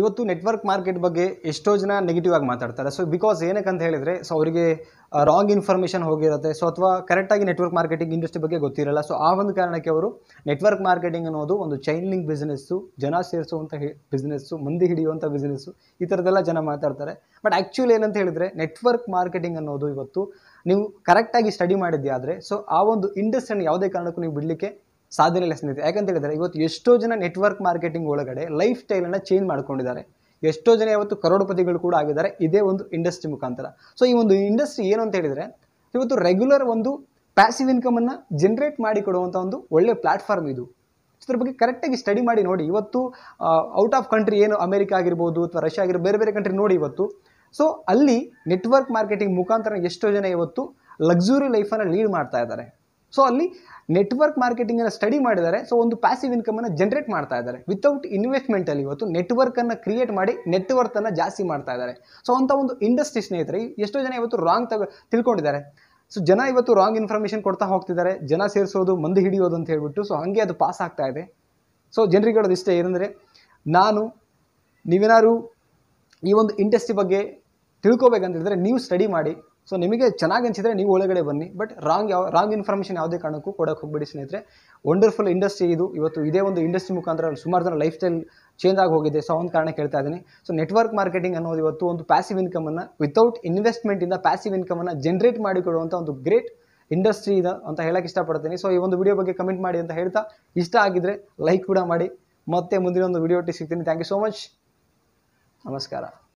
ಇವತ್ತು network market ಬಗ್ಗೆ ಎಷ್ಟೋ ಜನ ನೆಗೆಟಿವ್ ಆಗಿ ಮಾತಾಡ್ತಾರೆ ಸೊ ಬಿಕಾಸ್ ಏನಕ್ಕೆ ಅಂತ ಹೇಳಿದರೆ ಸೊ ಅವರಿಗೆ ರಾಂಗ್ ಇನ್ಫಾರ್ಮೇಷನ್ ಹೋಗಿರುತ್ತೆ ಸೊ ಅಥವಾ ಕರೆಕ್ಟಾಗಿ ನೆಟ್ವರ್ಕ್ ಮಾರ್ಕೆಟಿಂಗ್ ಇಂಡಸ್ಟ್ರಿ ಬಗ್ಗೆ ಗೊತ್ತಿರಲ್ಲ ಸೊ ಆ ಒಂದು ಕಾರಣಕ್ಕೆ ಅವರು ನೆಟ್ವರ್ಕ್ ಮಾರ್ಕೆಟಿಂಗ್ ಅನ್ನೋದು ಒಂದು ಚೈನ್ಲಿಂಗ್ ಬಿಸ್ನೆಸ್ಸು ಜನ ಸೇರಿಸುವಂಥ ಬಿಸ್ನೆಸ್ಸು ಮಂದಿ ಹಿಡಿಯುವಂಥ ಬಿಸ್ನೆಸ್ಸು ಈ ಥರದ್ದೆಲ್ಲ ಜನ ಮಾತಾಡ್ತಾರೆ ಬಟ್ ಆ್ಯಕ್ಚುಲಿ ಏನಂತ ಹೇಳಿದರೆ ನೆಟ್ವರ್ಕ್ ಮಾರ್ಕೆಟಿಂಗ್ ಅನ್ನೋದು ಇವತ್ತು ನೀವು ಕರೆಕ್ಟಾಗಿ ಸ್ಟಡಿ ಮಾಡಿದ್ದೆ ಆದರೆ ಸೊ ಆ ಒಂದು ಇಂಡಸ್ಟ್ರಿಯನ್ನು ಯಾವುದೇ ಕಾರಣಕ್ಕೂ ನೀವು ಬಿಡಲಿಕ್ಕೆ ಸಾಧನೆ ಲೆಸನ್ ಇದೆ ಯಾಕಂತ ಹೇಳಿದರೆ ಇವತ್ತು ಎಷ್ಟೋ ಜನ ನೆಟ್ವರ್ಕ್ ಮಾರ್ಕೆಟಿಂಗ್ ಒಳಗಡೆ ಲೈಫ್ ಸ್ಟೈಲನ್ನು ಚೇಂಜ್ ಮಾಡ್ಕೊಂಡಿದ್ದಾರೆ ಎಷ್ಟೋ ಜನ ಇವತ್ತು ಕರೋಡಪತಿಗಳು ಕೂಡ ಆಗಿದ್ದಾರೆ ಇದೇ ಒಂದು ಇಂಡಸ್ಟ್ರಿ ಮುಖಾಂತರ ಸೊ ಈ ಒಂದು ಇಂಡಸ್ಟ್ರಿ ಏನು ಅಂತ ಹೇಳಿದರೆ ಇವತ್ತು ರೆಗ್ಯುಲರ್ ಒಂದು ಪ್ಯಾಸಿವ್ ಇನ್ಕಮನ್ನು ಜನರೇಟ್ ಮಾಡಿ ಕೊಡುವಂಥ ಒಂದು ಒಳ್ಳೆ ಪ್ಲಾಟ್ಫಾರ್ಮ್ ಇದು ಇದ್ರ ಬಗ್ಗೆ ಕರೆಕ್ಟಾಗಿ ಸ್ಟಡಿ ಮಾಡಿ ನೋಡಿ ಇವತ್ತು ಔಟ್ ಆಫ್ ಕಂಟ್ರಿ ಏನು ಅಮೆರಿಕ ಆಗಿರ್ಬೋದು ಅಥವಾ ರಷ್ಯಾ ಆಗಿರೋ ಬೇರೆ ಬೇರೆ ಕಂಟ್ರಿ ನೋಡಿ ಇವತ್ತು ಸೊ ಅಲ್ಲಿ ನೆಟ್ವರ್ಕ್ ಮಾರ್ಕೆಟಿಂಗ್ ಮುಖಾಂತರ ಎಷ್ಟೋ ಜನ ಇವತ್ತು ಲಕ್ಸುರಿ ಲೈಫನ್ನು ಲೀಡ್ ಮಾಡ್ತಾ ಇದ್ದಾರೆ ಸೊ ಅಲ್ಲಿ ನೆಟ್ವರ್ಕ್ ಮಾರ್ಕೆಟಿಂಗನ್ನು ಸ್ಟಡಿ ಮಾಡಿದರೆ ಸೊ ಒಂದು ಪ್ಯಾಸಿವ್ ಇನ್ಕಮನ್ನು ಜನರೇಟ್ ಮಾಡ್ತಾ ಇದ್ದಾರೆ ವಿತೌಟ್ ಇನ್ವೆಸ್ಟ್ಮೆಂಟಲ್ಲಿ ಇವತ್ತು ನೆಟ್ವರ್ಕನ್ನು ಕ್ರಿಯೇಟ್ ಮಾಡಿ ನೆಟ್ವರ್ತನ್ನು ಜಾಸ್ತಿ ಮಾಡ್ತಾ ಇದ್ದಾರೆ ಸೊ ಅಂಥ ಒಂದು ಇಂಡಸ್ಟ್ರಿ ಸ್ನೇಹಿತರೆ ಎಷ್ಟೋ ಜನ ಇವತ್ತು ರಾಂಗ್ ತಗ ತಿಳ್ಕೊಂಡಿದ್ದಾರೆ ಸೊ ಜನ ಇವತ್ತು ರಾಂಗ್ ಇನ್ಫಾರ್ಮೇಶನ್ ಕೊಡ್ತಾ ಹೋಗ್ತಿದ್ದಾರೆ ಜನ ಸೇರಿಸೋದು ಮಂದಿ ಹಿಡಿಯೋದು ಅಂತ ಹೇಳ್ಬಿಟ್ಟು ಸೊ ಹಾಗೆ ಅದು ಪಾಸ್ ಆಗ್ತಾ ಇದೆ ಸೊ ಜನರಿಗೆ ಹೇಳೋದು ಇಷ್ಟೇ ಏನಂದರೆ ನಾನು ನೀವೇನಾದ್ರು ಈ ಒಂದು ಇಂಡಸ್ಟ್ರಿ ಬಗ್ಗೆ ತಿಳ್ಕೊಬೇಕಂತ ಹೇಳಿದ್ರೆ ನೀವು ಸ್ಟಡಿ ಮಾಡಿ ಸೊ ನಿಮಗೆ ಚೆನ್ನಾಗಿ ಅನಿಸಿದರೆ ನೀವು ಒಳಗಡೆ ಬನ್ನಿ ಬಟ್ ರಾಂಗ್ ಯಾವ ರಾಂಗ್ ಇನ್ಫಾರ್ಮೇಷನ್ ಯಾವುದೇ ಕಾರಣಕ್ಕೂ ಕೊಡೋಕೆ ಹೋಗ್ಬೇಡಿ ಸ್ನೇಹಿತರೆ ವಂಡರ್ಫುಲ್ ಇಂಡಸ್ಟ್ರಿ ಇದು ಇವತ್ತು ಇದೇ ಒಂದು ಇಂಡಸ್ಟ್ರಿ ಮುಖಾಂತರ ಸುಮಾರು ಜನ ಲೈಫ್ ಸ್ಟೈಲ್ ಚೇಂಜ್ ಆಗಿ ಹೋಗಿದೆ ಸೊ ಒಂದು ಕಾರಣಕ್ಕೆ ಹೇಳ್ತಾ ಇದ್ದೀನಿ ಸೊ ನೆಟ್ವರ್ಕ್ ಮಾರ್ಕೆಟಿಂಗ್ ಅನ್ನೋದು ಇವತ್ತು ಒಂದು ಪ್ಯಾಸಿವ್ ಇನ್ಕಮನ್ನು ವಿತೌಟ್ ಇನ್ವೆಸ್ಟ್ಮೆಂಟಿಂದ ಪ್ಯಾಸಿವ್ ಇನ್ಕಮನ್ನು ಜನರೇಟ್ ಮಾಡಿಕೊಡುವಂಥ ಒಂದು ಗ್ರೇಟ್ ಇಂಡಸ್ಟ್ರಿ ಇದೆ ಅಂತ ಹೇಳಕ್ಕೆ ಇಷ್ಟಪಡ್ತೀನಿ ಸೊ ಈ ಒಂದು ವಿಡಿಯೋ ಬಗ್ಗೆ ಕಮೆಂಟ್ ಮಾಡಿ ಅಂತ ಹೇಳ್ತಾ ಇಷ್ಟ ಆಗಿದ್ರೆ ಲೈಕ್ ಕೂಡ ಮಾಡಿ ಮತ್ತೆ ಮುಂದಿನ ಒಂದು ವಿಡಿಯೋ ಸಿಗ್ತೀನಿ ಥ್ಯಾಂಕ್ ಯು ಸೋ ಮಚ್ ನಮಸ್ಕಾರ